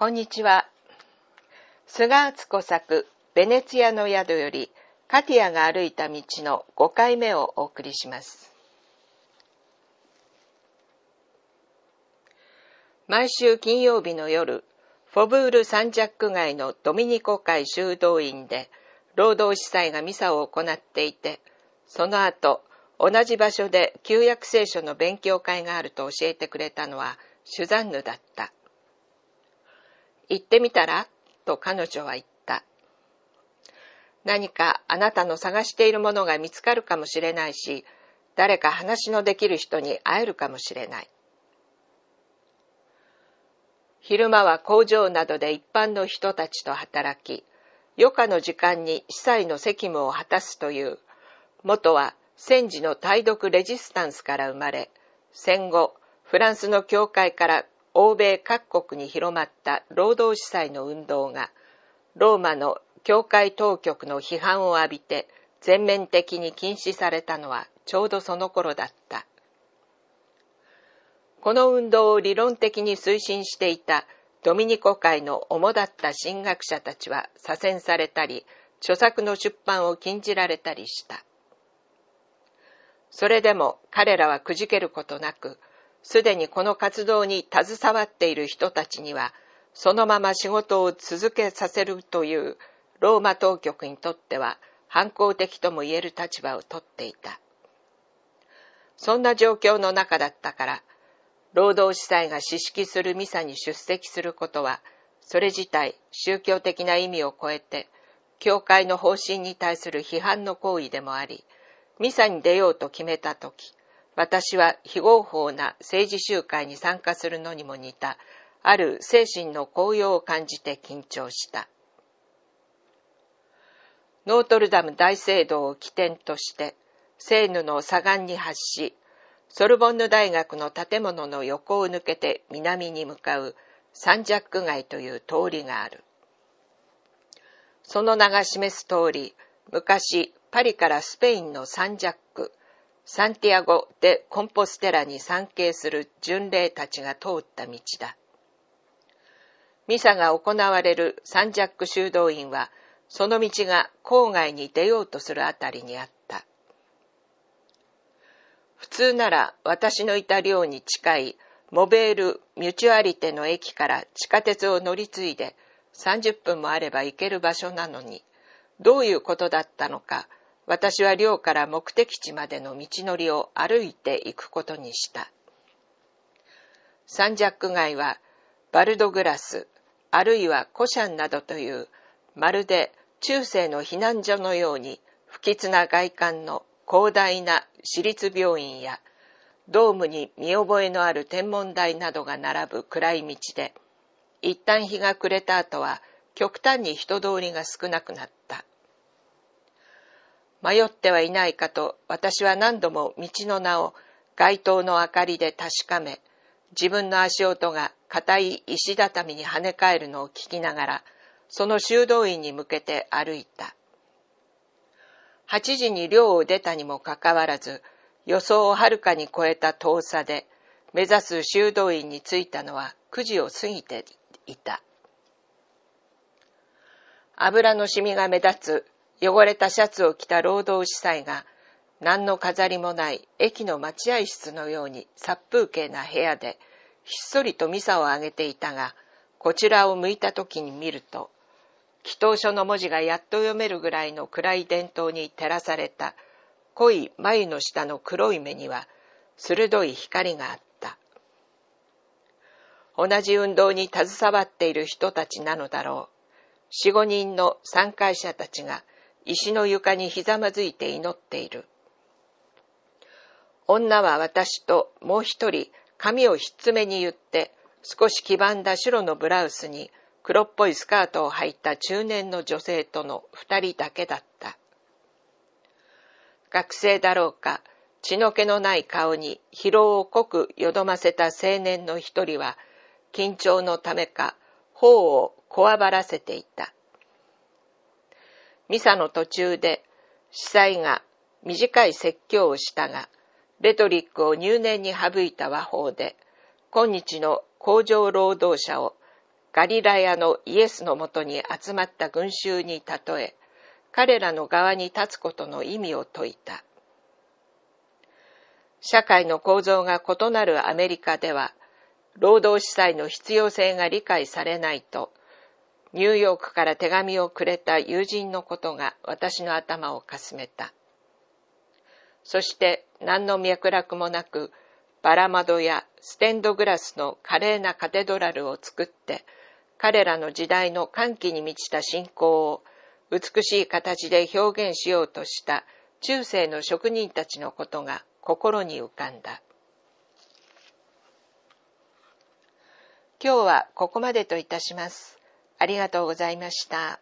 こんにちは。菅敦子作、ベネツィアの宿より、カティアが歩いた道の5回目をお送りします。毎週金曜日の夜、フォブール・サンジャック街のドミニコ会修道院で、労働司祭がミサを行っていて、その後、同じ場所で旧約聖書の勉強会があると教えてくれたのは、シュザンヌだった。行ってみたらと彼女は言った。何かあなたの探しているものが見つかるかもしれないし、誰か話のできる人に会えるかもしれない。昼間は工場などで一般の人たちと働き、余暇の時間に司祭の責務を果たすという、元は戦時の対独レジスタンスから生まれ、戦後、フランスの教会から欧米各国に広まった労働司祭の運動がローマの教会当局の批判を浴びて全面的に禁止されたのはちょうどその頃だったこの運動を理論的に推進していたドミニコ会の主だった神学者たちは左遷されたり著作の出版を禁じられたりしたそれでも彼らはくじけることなくすでにこの活動に携わっている人たちには、そのまま仕事を続けさせるというローマ当局にとっては反抗的とも言える立場をとっていた。そんな状況の中だったから、労働司祭が指式するミサに出席することは、それ自体宗教的な意味を超えて、教会の方針に対する批判の行為でもあり、ミサに出ようと決めたとき、私は非合法な政治集会に参加するのにも似た、ある精神の高揚を感じて緊張した。ノートルダム大聖堂を起点として、セーヌの左岸に発し、ソルボンヌ大学の建物の横を抜けて南に向かうサンジャック街という通りがある。その名が示す通り、昔パリからスペインのサンジャック、サンティアゴ・でコンポステラに参詣する巡礼たちが通った道だ。ミサが行われるサンジャック修道院は、その道が郊外に出ようとするあたりにあった。普通なら私のいた寮に近いモベール・ミュチュアリテの駅から地下鉄を乗り継いで30分もあれば行ける場所なのに、どういうことだったのか、私は寮から目的地までの道のりを歩いて行くことにした。サンジャック街はバルドグラス、あるいはコシャンなどという、まるで中世の避難所のように不吉な外観の広大な私立病院や、ドームに見覚えのある天文台などが並ぶ暗い道で、一旦日が暮れた後は極端に人通りが少なくなっ迷ってはいないかと私は何度も道の名を街灯の明かりで確かめ、自分の足音が硬い石畳に跳ね返るのを聞きながら、その修道院に向けて歩いた。8時に寮を出たにもかかわらず、予想をはるかに超えた遠さで、目指す修道院に着いたのは9時を過ぎていた。油のしみが目立つ汚れたシャツを着た労働司祭が何の飾りもない駅の待合室のように殺風景な部屋でひっそりとミサをあげていたがこちらを向いた時に見ると祈祷書の文字がやっと読めるぐらいの暗い伝統に照らされた濃い眉の下の黒い目には鋭い光があった同じ運動に携わっている人たちなのだろう四五人の参加者たちが石の床にひざまずいて祈っている。女は私ともう一人髪をひっつめに言って少し黄ばんだ白のブラウスに黒っぽいスカートを履いた中年の女性との二人だけだった。学生だろうか、血の気のない顔に疲労を濃くよどませた青年の一人は、緊張のためか、頬をこわばらせていた。ミサの途中で、司祭が短い説教をしたが、レトリックを入念に省いた和法で、今日の工場労働者をガリラヤのイエスのもとに集まった群衆に例え、彼らの側に立つことの意味を説いた。社会の構造が異なるアメリカでは、労働司祭の必要性が理解されないと、ニューヨークから手紙をくれた友人のことが私の頭をかすめた。そして何の脈絡もなく、バラ窓やステンドグラスの華麗なカテドラルを作って、彼らの時代の歓喜に満ちた信仰を美しい形で表現しようとした中世の職人たちのことが心に浮かんだ。今日はここまでといたします。ありがとうございました。